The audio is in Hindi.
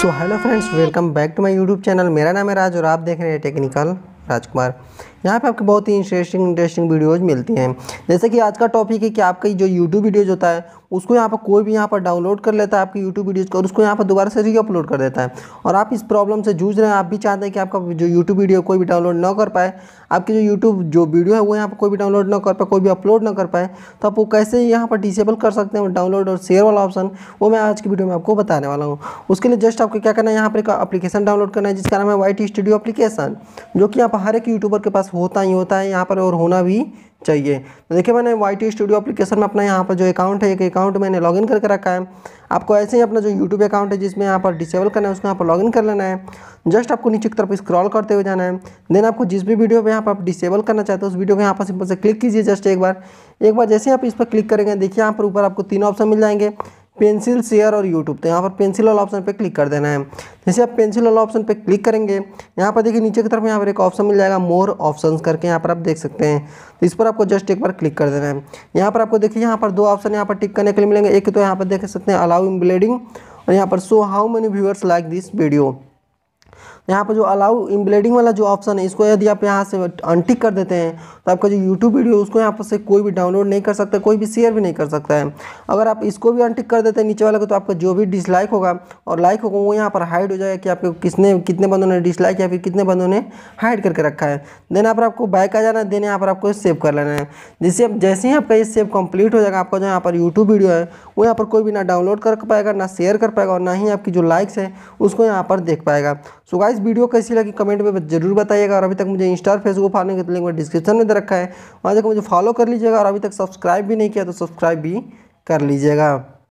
so hello friends welcome back to my YouTube channel मेरा नाम है राज और आप देख रहे हैं टेक्निकल राजकुमार यहाँ पे आपके बहुत ही इंटरेस्टिंग इंटरेस्टिंग वीडियोज़ मिलती हैं जैसे कि आज का टॉपिक है कि आपका जो यूट्यूब वीडियोज़ होता है उसको यहाँ पर कोई भी यहाँ पर डाउनलोड कर लेता है आपकी यूट्यूब वीडियोज़ को और उसको यहाँ पर दोबारा से रीअपलोड कर देता है और आप इस प्रॉब्लम से जूझ रहे हैं आप भी चाहते हैं कि आपका जो यूट्यूब वीडियो कोई भी डाउनलोड न कर पाए आपकी जो यूट्यूब जो वीडियो है वो यहाँ पर कोई भी डाउनलोड न कर पाए कोई भी अपलोड न कर पाए तो आप वो कैसे यहाँ पर डिसेबल कर सकते हैं डाउनलोड और शेयर वाला ऑप्शन वो मैं आज की वीडियो में आपको बताने वाला हूँ उसके लिए जस्ट आपको क्या करना है यहाँ पर एक अपलीकेशन डाउनलोड करना है जिसका नाम है वाई स्टूडियो अपलीकेशन जो कि यहाँ पर हर एक यूट्यूबर के पास होता ही होता है यहाँ पर और होना भी चाहिए तो देखिए मैंने वाई टी स्टूडियो अपलीकेशन में अपना यहाँ पर जो अकाउंट है एक अकाउंट मैंने लॉगिन करके रखा है आपको ऐसे ही अपना जो यूट्यूब अकाउंट है जिसमें यहाँ पर डिसेबल करना है उसको यहाँ पर लॉगिन कर लेना है जस्ट आपको नीचे की तरफ स्क्रॉल करते हुए जाना है देन आपको जिस भी वीडियो में यहाँ पर आप डिसेबल करना चाहते हो उस वीडियो को यहाँ पर सिंपल से क्लिक कीजिए जस्ट एक बार एक बार जैसे आप इस पर क्लिक करेंगे देखिए यहाँ पर ऊपर आपको तीन ऑप्शन मिल जाएंगे पेंसिल शेयर और यूट्यूब तो यहाँ पर पेंसिल वाला ऑप्शन पे क्लिक कर देना है जैसे आप पेंसिल वाला ऑप्शन पे क्लिक करेंगे यहाँ पर देखिए नीचे की तरफ यहाँ पर एक ऑप्शन मिल जाएगा मोर ऑप्शन करके यहाँ पर आप देख सकते हैं तो इस पर आपको जस्ट एक बार क्लिक कर देना है यहाँ पर आपको देखिए यहाँ पर दो ऑप्शन यहाँ पर टिक करने के लिए मिलेंगे एक तो यहाँ पर देख सकते हैं अलाउ इन ब्लेडिंग और यहाँ पर so how many viewers like this video यहाँ पर जो अलाउ इम्ब्लेडिंग वाला जो ऑप्शन है इसको यदि आप यहाँ से अनटिक कर देते हैं तो आपका जो यूट्यूब वीडियो उसको यहाँ पर से कोई भी डाउनलोड नहीं कर सकता कोई भी शेयर भी नहीं कर सकता है अगर आप इसको भी अनटिक कर देते हैं नीचे वाले को तो आपका जो भी डिसलाइक होगा और लाइक होगा वो यहाँ पर हाइड हो जाएगा कि आपके किसने कितने बंदों ने डिसलाइक या फिर कितने बंदों ने हाइड करके रखा है देन यहाँ पर आपको बाइक आ जाना है देन यहाँ पर आपको सेव कर लेना है जिससे जैसे ही आपका ये सेव कम्प्लीट हो जाएगा आपका जो यहाँ पर यूट्यूब वीडियो है वो यहाँ पर कोई भी ना डाउनलोड कर पाएगा ना शेयर कर पाएगा और ना ही आपकी जो लाइक्स है उसको यहाँ पर देख पाएगा सो गाइज वीडियो कैसी लगी कमेंट में जरूर बताइएगा और अभी तक मुझे इंस्टा और फेसबुक फॉलो के लिंक में डिस्क्रिप्शन में दे रखा है वहाँ तक मुझे फॉलो कर लीजिएगा और अभी तक सब्सक्राइब भी नहीं किया तो सब्सक्राइब भी कर लीजिएगा